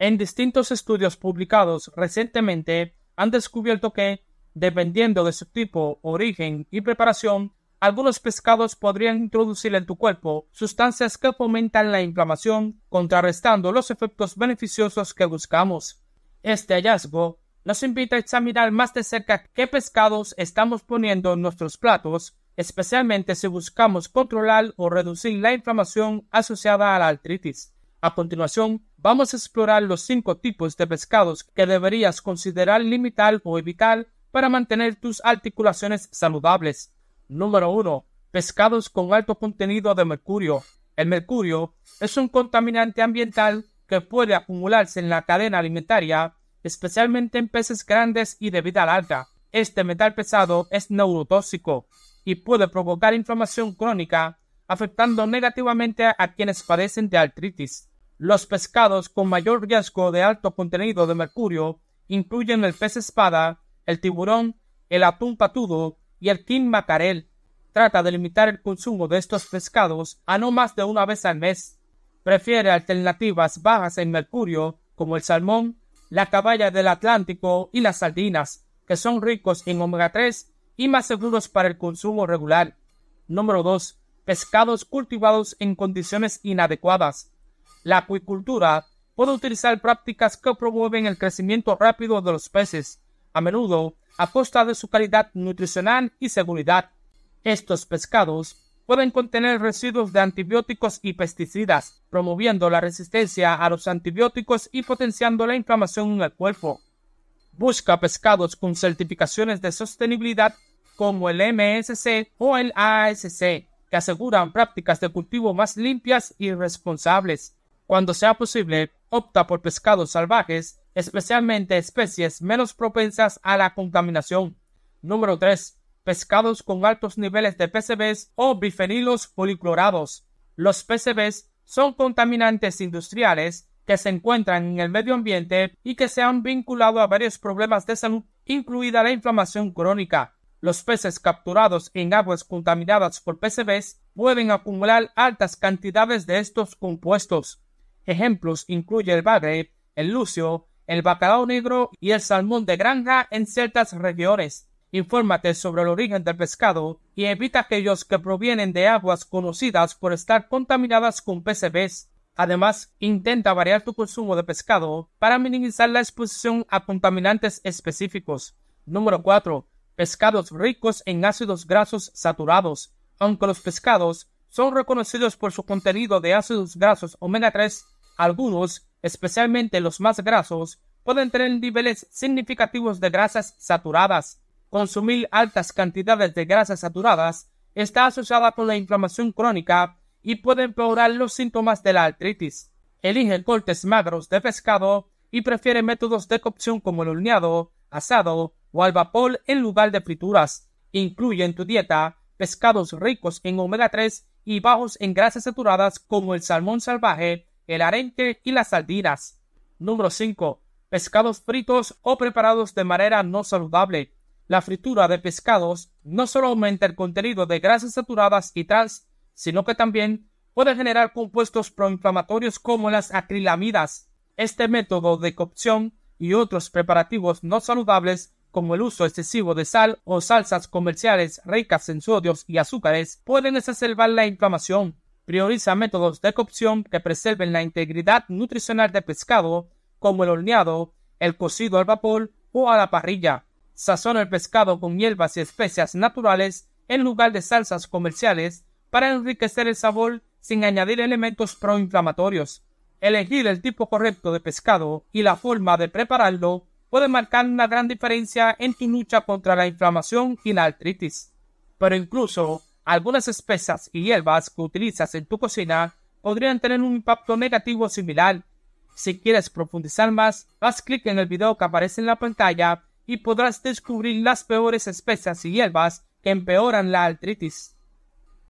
En distintos estudios publicados recientemente han descubierto que, dependiendo de su tipo, origen y preparación, algunos pescados podrían introducir en tu cuerpo sustancias que fomentan la inflamación, contrarrestando los efectos beneficiosos que buscamos. Este hallazgo nos invita a examinar más de cerca qué pescados estamos poniendo en nuestros platos, especialmente si buscamos controlar o reducir la inflamación asociada a la artritis. A continuación, Vamos a explorar los cinco tipos de pescados que deberías considerar limitar o evitar para mantener tus articulaciones saludables. Número 1. Pescados con alto contenido de mercurio. El mercurio es un contaminante ambiental que puede acumularse en la cadena alimentaria, especialmente en peces grandes y de vida larga. Este metal pesado es neurotóxico y puede provocar inflamación crónica, afectando negativamente a quienes padecen de artritis. Los pescados con mayor riesgo de alto contenido de mercurio incluyen el pez espada, el tiburón, el atún patudo y el king macarel. Trata de limitar el consumo de estos pescados a no más de una vez al mes. Prefiere alternativas bajas en mercurio como el salmón, la caballa del Atlántico y las sardinas, que son ricos en omega 3 y más seguros para el consumo regular. Número 2. Pescados cultivados en condiciones inadecuadas la acuicultura puede utilizar prácticas que promueven el crecimiento rápido de los peces, a menudo a costa de su calidad nutricional y seguridad. Estos pescados pueden contener residuos de antibióticos y pesticidas, promoviendo la resistencia a los antibióticos y potenciando la inflamación en el cuerpo. Busca pescados con certificaciones de sostenibilidad como el MSC o el ASC, que aseguran prácticas de cultivo más limpias y responsables. Cuando sea posible, opta por pescados salvajes, especialmente especies menos propensas a la contaminación. Número 3. Pescados con altos niveles de PCBs o bifenilos policlorados. Los PCBs son contaminantes industriales que se encuentran en el medio ambiente y que se han vinculado a varios problemas de salud, incluida la inflamación crónica. Los peces capturados en aguas contaminadas por PCBs pueden acumular altas cantidades de estos compuestos. Ejemplos incluye el bagre, el lucio, el bacalao negro y el salmón de granja en ciertas regiones. Infórmate sobre el origen del pescado y evita aquellos que provienen de aguas conocidas por estar contaminadas con PCBs. Además, intenta variar tu consumo de pescado para minimizar la exposición a contaminantes específicos. Número 4. Pescados ricos en ácidos grasos saturados. Aunque los pescados son reconocidos por su contenido de ácidos grasos omega 3, algunos, especialmente los más grasos, pueden tener niveles significativos de grasas saturadas. Consumir altas cantidades de grasas saturadas está asociada con la inflamación crónica y puede empeorar los síntomas de la artritis. Elige cortes magros de pescado y prefiere métodos de cocción como el horneado, asado o al vapor en lugar de frituras. Incluye en tu dieta pescados ricos en omega 3 y bajos en grasas saturadas como el salmón salvaje, el arenque y las sardinas. Número 5. Pescados fritos o preparados de manera no saludable. La fritura de pescados no solo aumenta el contenido de grasas saturadas y trans, sino que también puede generar compuestos proinflamatorios como las acrilamidas. Este método de cocción y otros preparativos no saludables como el uso excesivo de sal o salsas comerciales ricas en sodios y azúcares pueden exacerbar la inflamación. Prioriza métodos de cocción que preserven la integridad nutricional del pescado, como el horneado, el cocido al vapor o a la parrilla. Sazona el pescado con hierbas y especias naturales en lugar de salsas comerciales para enriquecer el sabor sin añadir elementos proinflamatorios. Elegir el tipo correcto de pescado y la forma de prepararlo puede marcar una gran diferencia en tu lucha contra la inflamación y la artritis. Pero incluso algunas especias y hierbas que utilizas en tu cocina podrían tener un impacto negativo similar. Si quieres profundizar más, haz clic en el video que aparece en la pantalla y podrás descubrir las peores especias y hierbas que empeoran la artritis.